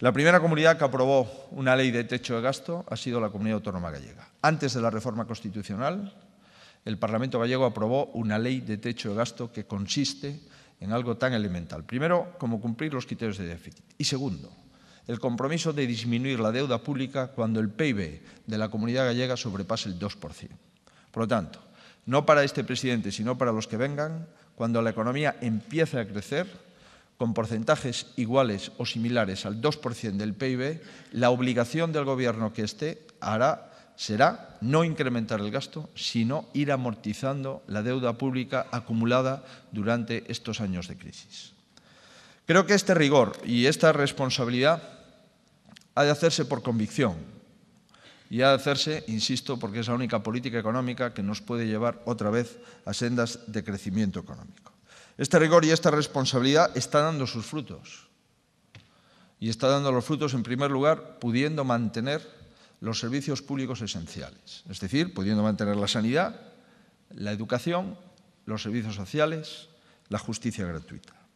La primera comunidad que aprobó una ley de techo de gasto ha sido la comunidad autónoma gallega. Antes de la reforma constitucional, el Parlamento gallego aprobó una ley de techo de gasto que consiste en algo tan elemental. Primero, como cumplir los criterios de déficit. Y segundo, el compromiso de disminuir la deuda pública cuando el PIB de la comunidad gallega sobrepase el 2%. Por lo tanto, no para este presidente, sino para los que vengan, cuando la economía empiece a crecer, con porcentajes iguales o similares al 2% del PIB, la obligación del gobierno que esté hará será no incrementar el gasto, sino ir amortizando la deuda pública acumulada durante estos años de crisis. Creo que este rigor y esta responsabilidad ha de hacerse por convicción y ha de hacerse, insisto, porque es la única política económica que nos puede llevar otra vez a sendas de crecimiento económico. Este rigor y esta responsabilidad está dando sus frutos. Y está dando los frutos, en primer lugar, pudiendo mantener los servicios públicos esenciales, es decir, pudiendo mantener la sanidad, la educación, los servicios sociales, la justicia gratuita.